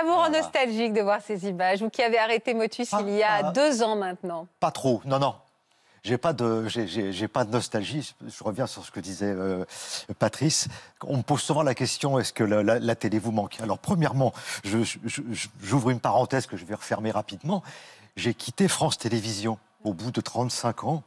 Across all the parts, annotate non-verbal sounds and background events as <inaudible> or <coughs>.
Ça vous rend nostalgique de voir ces images, vous qui avez arrêté Motus il y a ah, ah. deux ans maintenant. Pas trop, non, non. J'ai pas de, j'ai, pas de nostalgie. Je reviens sur ce que disait euh, Patrice. On me pose souvent la question est-ce que la, télé vous manque Alors premièrement, j'ouvre une parenthèse que je vais refermer rapidement. J'ai quitté France Télévisions au bout de 35 ans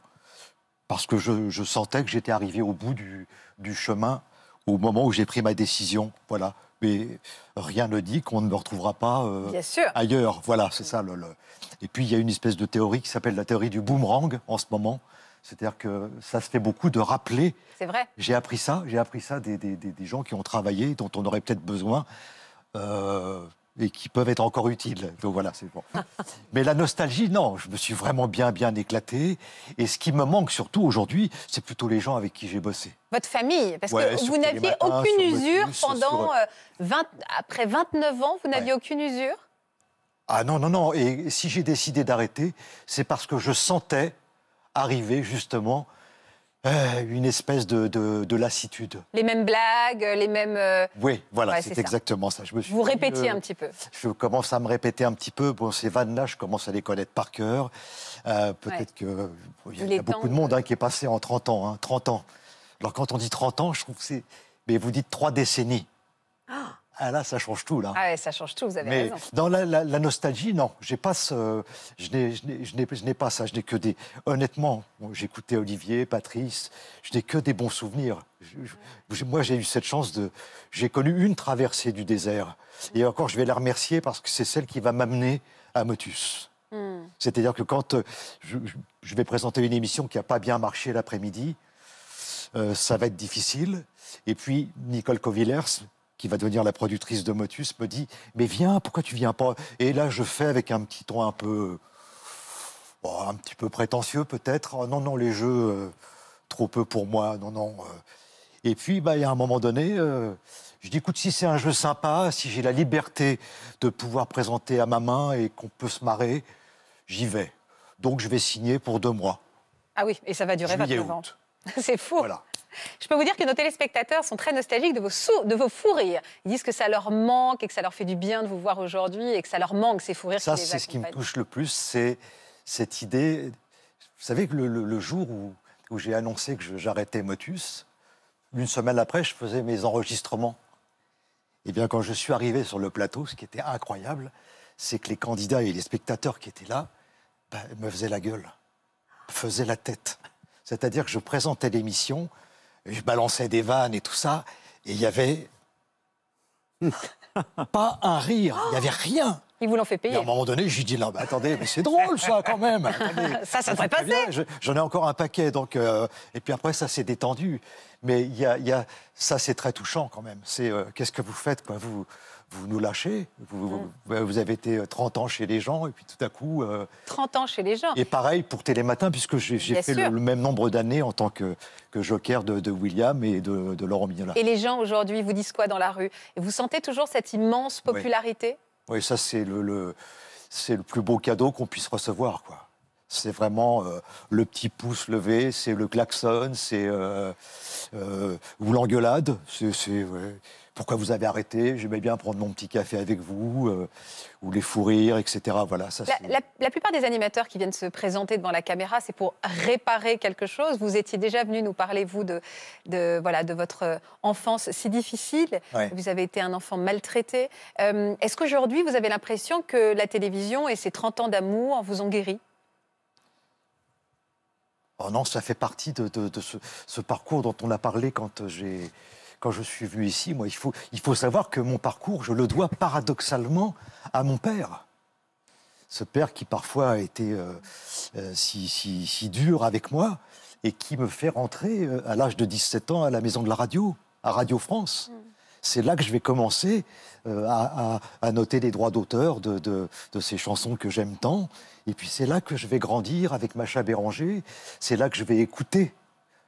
parce que je, je sentais que j'étais arrivé au bout du, du chemin au moment où j'ai pris ma décision. Voilà, mais rien ne dit qu'on ne me retrouvera pas euh, ailleurs. Voilà, c'est ça. Le, Et puis, il y a une espèce de théorie qui s'appelle la théorie du boomerang en ce moment. C'est-à-dire que ça se fait beaucoup de rappeler. C'est vrai. J'ai appris ça, j'ai appris ça des, gens qui ont travaillé, dont on aurait peut-être besoin. Euh, et qui peuvent être encore utiles. Donc voilà, c'est bon. <laughs> Mais la nostalgie, non, je me suis vraiment bien, bien éclaté. Et ce qui me manque surtout aujourd'hui, c'est plutôt les gens avec qui j'ai bossé. Votre famille, parce que vous n'aviez aucune usure pendant 20, euh, après 29 ans, vous n'aviez aucune usure Ah non, non, non. Et si j'ai décidé d'arrêter, c'est parce que je sentais arriver justement euh, une espèce de, lassitude. Les mêmes blagues, les mêmes. Euh, oui, voilà, c'est exactement ça. Je me Vous répétiez euh, un petit peu. Je commence à me répéter un petit peu. Bon, ces vannes-là, je commence à les connaître par cœur. Peut-être que. Il y a, beaucoup de monde hein, qui est passé en 30 ans. Hein, ans. Alors, quand on dit 30 ans, je trouve que c'est. Mais vous dites trois décennies. Ah ah là, ça change tout, là. Ah ouais, ça change tout, vous avez Mais Dans la, nostalgie, non, pas ce, je n'ai pas ça, je n'ai que des... Honnêtement, j'écoutais Olivier, Patrice, je n'ai que des bons souvenirs. moi, j'ai eu cette chance de... J'ai connu une traversée du désert. Et encore, je vais la remercier parce que c'est celle qui va m'amener à Motus. Hmm. C'est-à-dire que quand euh, je, vais présenter une émission qui n'a pas bien marché l'après-midi, euh, ça va être difficile. Et puis, Nicole Covillers qui va devenir la productrice de Motus, me dit Mais viens, pourquoi tu viens pas Et là, je fais avec un petit ton un peu. Oh, un petit peu prétentieux, peut-être. Ah, non, non, les jeux, euh, trop peu pour moi. Non, non. Euh. Et puis, bah, a un moment donné, euh, je dis Écoute, si c'est un jeu sympa, si j'ai la liberté de pouvoir présenter à ma main et qu'on peut se marrer, j'y vais. Donc, je vais signer pour deux mois. Ah oui, et ça va durer 29 ans. <laughs> C'est fou. Je peux vous dire que nos téléspectateurs sont très nostalgiques de vos, de vos fous rires. Ils disent que ça leur manque et que ça leur fait du bien de vous voir aujourd'hui et que ça leur manque ces fous rires. Ça, c'est ce qui me touche le plus, c'est cette idée. Vous savez que le, jour où, j'ai annoncé que j'arrêtais Motus, une semaine après, je faisais mes enregistrements. Et eh bien, quand je suis arrivé sur le plateau, ce qui était incroyable, c'est que les candidats et les spectateurs qui étaient là ben, me faisaient la gueule, faisaient la tête. C'est-à-dire que je présentais l'émission je balançais des vannes et tout ça, et il y avait <laughs> pas un rire, il n'y avait rien. Ils vous l'en fait payer. à un moment donné, j'ai dit, là, attendez, mais c'est drôle ça quand même. <laughs> Ça, ça, ça devrait passer. J'en ai encore un paquet. Donc, euh, et puis après, ça s'est détendu. Mais il y, a, ça, c'est très touchant quand même. C'est euh, qu'est-ce que vous faites quoi, vous, vous nous lâchez. Vous, mm. avez été 30 euh, ans chez les gens et puis tout à coup. 30 ans chez les gens. Et pareil pour Télématin, puisque j'ai fait le, même nombre d'années en tant que, joker de, William et de, Laurent Mignola. Et les gens aujourd'hui vous disent quoi dans la rue Vous sentez toujours cette immense popularité oui, ça, c'est le, c'est le plus beau cadeau qu'on puisse recevoir, quoi. C'est vraiment euh, le petit pouce levé, c'est le klaxon, c'est euh, euh, ou l'engueulade. C'est, pourquoi vous avez arrêté J'aimais bien prendre mon petit café avec vous, euh, ou les fourrir, etc. Voilà, la, plupart des animateurs qui viennent se présenter devant la caméra, c'est pour réparer quelque chose. Vous étiez déjà venu nous parler, vous, de, de voilà, de votre enfance si difficile. Vous avez été un enfant maltraité. Euh, est-ce qu'aujourd'hui, vous avez l'impression que la télévision et ses 30 ans d'amour vous ont guéri Oh non, ça fait partie de, ce parcours dont on a parlé quand j'ai quand je suis venu ici, moi, il faut, savoir que mon parcours, je le dois paradoxalement à mon père. Ce père qui parfois a été euh, euh, si, dur avec moi et qui me fait rentrer euh, à l'âge de 17 ans à la maison de la radio, à Radio France. Mm. c'est là que je vais commencer à, noter les droits d'auteur de, de, ces chansons que j'aime tant. Et puis c'est là que je vais grandir avec Macha Béranger, c'est là que je vais écouter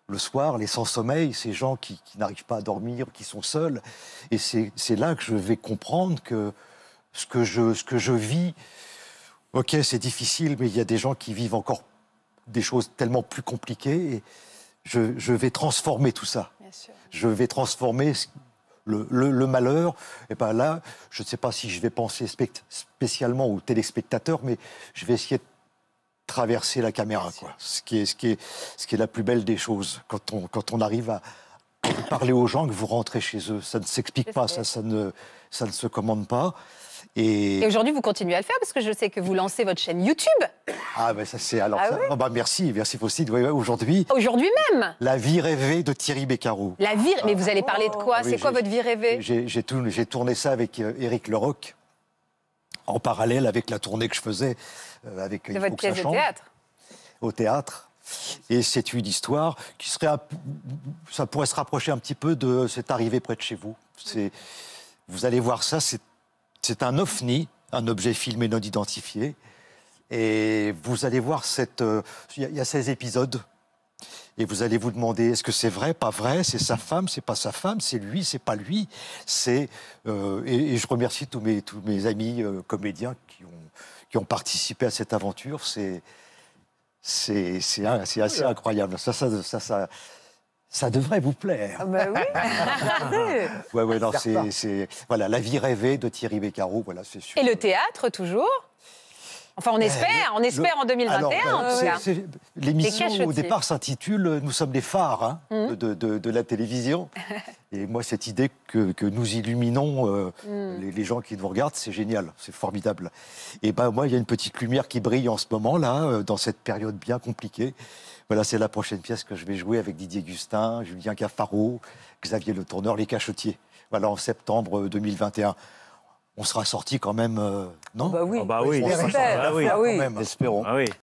le soir, les sans-sommeil, ces gens qui, n'arrivent pas à dormir, qui sont seuls. Et c'est là que je vais comprendre que ce que je, ce que je vis, ok, c'est difficile, mais il y a des gens qui vivent encore des choses tellement plus compliquées. Et je, vais transformer tout ça. Je vais transformer le, malheur. Et ben là, je ne sais pas si je vais penser spécialement aux téléspectateurs, mais je vais essayer de traverser la caméra, quoi. Ce qui est, ce qui est, ce qui est la plus belle des choses quand on, quand on arrive à, <coughs> parler aux gens que vous rentrez chez eux. Ça ne s'explique pas, ça, ça, ne, ça ne se commande pas. Et, aujourd'hui, vous continuez à le faire parce que je sais que vous lancez votre chaîne YouTube. <coughs> Ah, ben ça, c'est alors. Ah ça... Ah, bah, merci, merci Faustine. aujourd'hui. Aujourd'hui même. La vie rêvée de Thierry Beccaro. La vie. Mais vous allez ah. parler de quoi C'est quoi votre vie rêvée J'ai tourné, tourné ça avec euh, Éric Leroc en parallèle avec la tournée que je faisais euh, avec euh, de votre pièce de théâtre au théâtre. Et c'est une histoire qui serait, ça pourrait se rapprocher un petit peu de cette arrivée près de chez vous. C'est, vous allez voir ça, c'est un ovni, un objet filmé non identifié. Et vous allez voir cette, euh, il y, a 16 épisodes et vous allez vous demander est-ce que c'est vrai, pas vrai, c'est sa femme, c'est pas sa femme, c'est lui, c'est pas lui. C'est euh, et, je remercie tous mes tous mes amis euh, comédiens qui ont qui ont participé à cette aventure. C'est c'est c'est ah, assez incroyable. Ça ça ça ça. devrait vous plaire. Ah, bah oui. <laughs> ouais, ouais, non, c'est, voilà, la vie rêvée de Thierry Beccaro, voilà, c'est sûr. Et le théâtre toujours Enfin, on espère, on espère en 2021. Euh, l'émission au départ s'intitule Nous sommes les phares hein, mmh. de, la télévision. <laughs> Et moi, cette idée que, nous illuminons euh, mmh. les, gens qui nous regardent, c'est génial, c'est formidable. Et ben moi, il y a une petite lumière qui brille en ce moment là, euh, dans cette période bien compliquée. Voilà, c'est la prochaine pièce que je vais jouer avec Didier Gustin, Julien Caffaro, Xavier Le Tourneur, Les Cachetiers. Voilà, en septembre 2021 on sera sorti quand même, euh, non ah Bah oui, ah bah oui, on oui, sorti, bah oui, espérons. Ah oui.